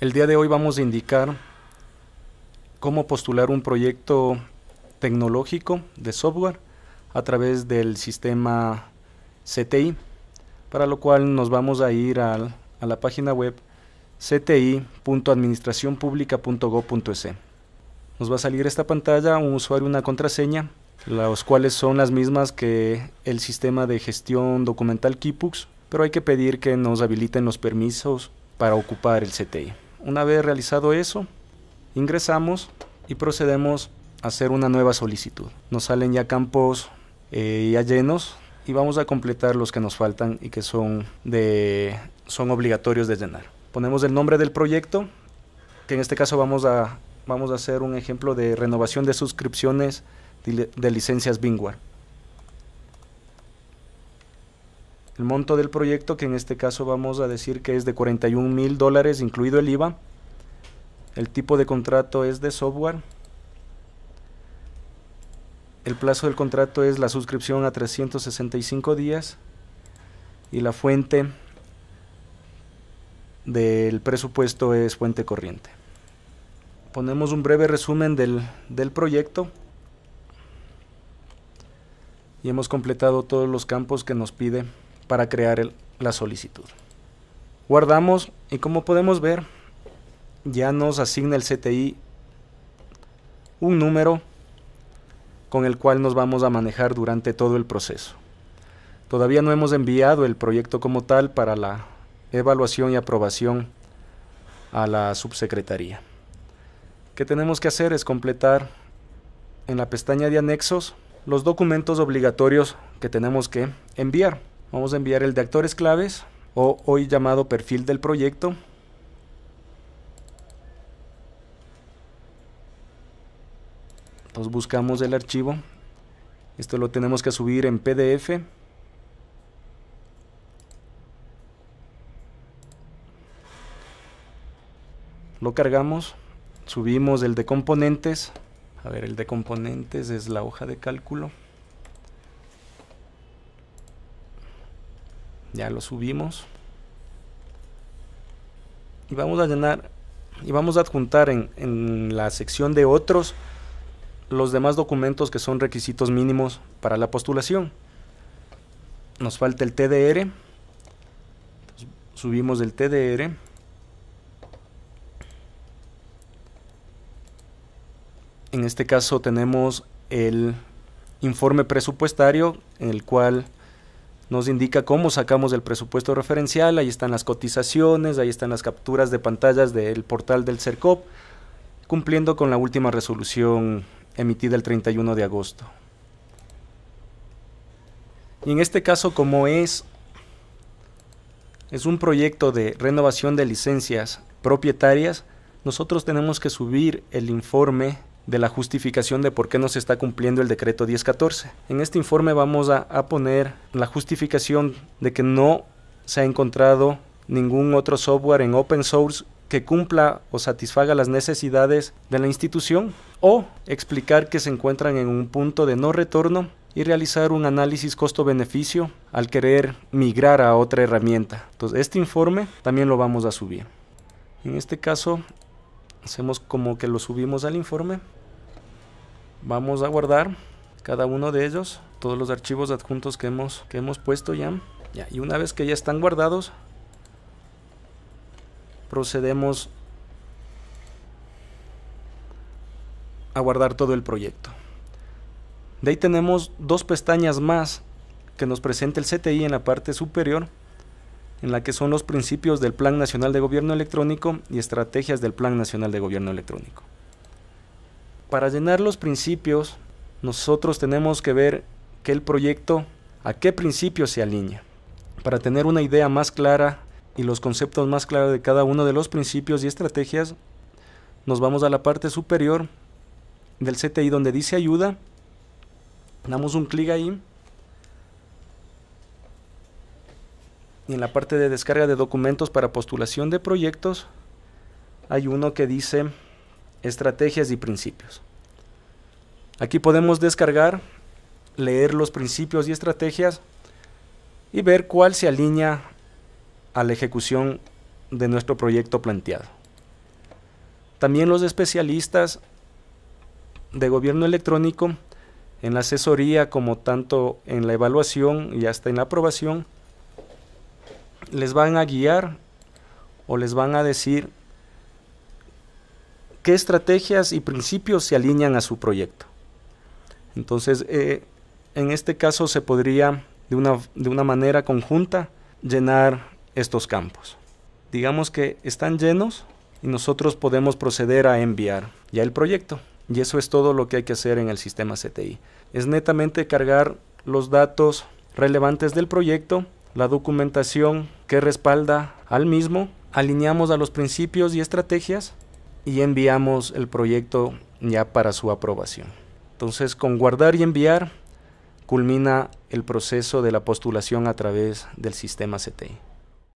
El día de hoy vamos a indicar cómo postular un proyecto tecnológico de software a través del sistema CTI, para lo cual nos vamos a ir a la página web cti.administracionpublica.gov.es. Nos va a salir esta pantalla, un usuario y una contraseña, las cuales son las mismas que el sistema de gestión documental Kipux, pero hay que pedir que nos habiliten los permisos para ocupar el CTI. Una vez realizado eso, ingresamos y procedemos a hacer una nueva solicitud. Nos salen ya campos eh, ya llenos y vamos a completar los que nos faltan y que son, de, son obligatorios de llenar. Ponemos el nombre del proyecto, que en este caso vamos a, vamos a hacer un ejemplo de renovación de suscripciones de, licencias Bingware. El monto del proyecto, que en este caso vamos a decir que es de 41 mil dólares, incluido el IVA. El tipo de contrato es de software. El plazo del contrato es la suscripción a 365 días. Y la fuente del presupuesto es fuente corriente. Ponemos un breve resumen del, del proyecto y hemos completado todos los campos que nos pide para crear la solicitud. Guardamos y como podemos ver, ya nos asigna el CTI un número con el cual nos vamos a manejar durante todo el proceso. Todavía no hemos enviado el proyecto como tal para la evaluación y aprobación a la subsecretaría. ¿Qué tenemos que hacer? Es completar en la pestaña de anexos los documentos obligatorios que tenemos que enviar. Vamos a enviar el de actores claves o hoy llamado perfil del proyecto. Entonces buscamos el archivo. Esto lo tenemos que subir en PDF. Lo cargamos, subimos el de componentes. A ver, el de componentes es la hoja de cálculo. ya lo subimos y vamos a llenar y vamos a adjuntar en, en la sección de otros los demás documentos que son requisitos mínimos para la postulación nos falta el TDR subimos el TDR en este caso tenemos el informe presupuestario en el cual nos indica cómo sacamos el presupuesto referencial, ahí están las cotizaciones, ahí están las capturas de pantallas del portal del CERCOP, cumpliendo con la última resolución emitida el 31 de agosto. Y en este caso, como es, es un proyecto de renovación de licencias propietarias, nosotros tenemos que subir el informe de la justificación de por qué no se está cumpliendo el decreto 1014. En este informe vamos a, poner la justificación de que no se ha encontrado ningún otro software en open source que cumpla o satisfaga las necesidades de la institución o explicar que se encuentran en un punto de no retorno y realizar un análisis costo-beneficio al querer migrar a otra herramienta. Entonces este informe también lo vamos a subir. En este caso hacemos como que lo subimos al informe Vamos a guardar cada uno de ellos, todos los archivos adjuntos que hemos, que hemos puesto ya. ya. Y una vez que ya están guardados, procedemos a guardar todo el proyecto. De ahí tenemos dos pestañas más que nos presenta el CTI en la parte superior, en la que son los principios del Plan Nacional de Gobierno Electrónico y estrategias del Plan Nacional de Gobierno Electrónico. Para llenar los principios, nosotros tenemos que ver que el proyecto a qué principio se alinea. Para tener una idea más clara y los conceptos más claros de cada uno de los principios y estrategias, nos vamos a la parte superior del CTI donde dice ayuda. Damos un clic ahí. Y en la parte de descarga de documentos para postulación de proyectos hay uno que dice estrategias y principios. Aquí podemos descargar, leer los principios y estrategias y ver cuál se alinea a la ejecución de nuestro proyecto planteado. También los especialistas de gobierno electrónico en la asesoría como tanto en la evaluación y hasta en la aprobación les van a guiar o les van a decir qué estrategias y principios se alinean a su proyecto. Entonces, eh, en este caso se podría de una, de una manera conjunta llenar estos campos. Digamos que están llenos y nosotros podemos proceder a enviar ya el proyecto. Y eso es todo lo que hay que hacer en el sistema CTI. Es netamente cargar los datos relevantes del proyecto, la documentación que respalda al mismo, alineamos a los principios y estrategias y enviamos el proyecto ya para su aprobación. Entonces, con guardar y enviar culmina el proceso de la postulación a través del sistema CTI.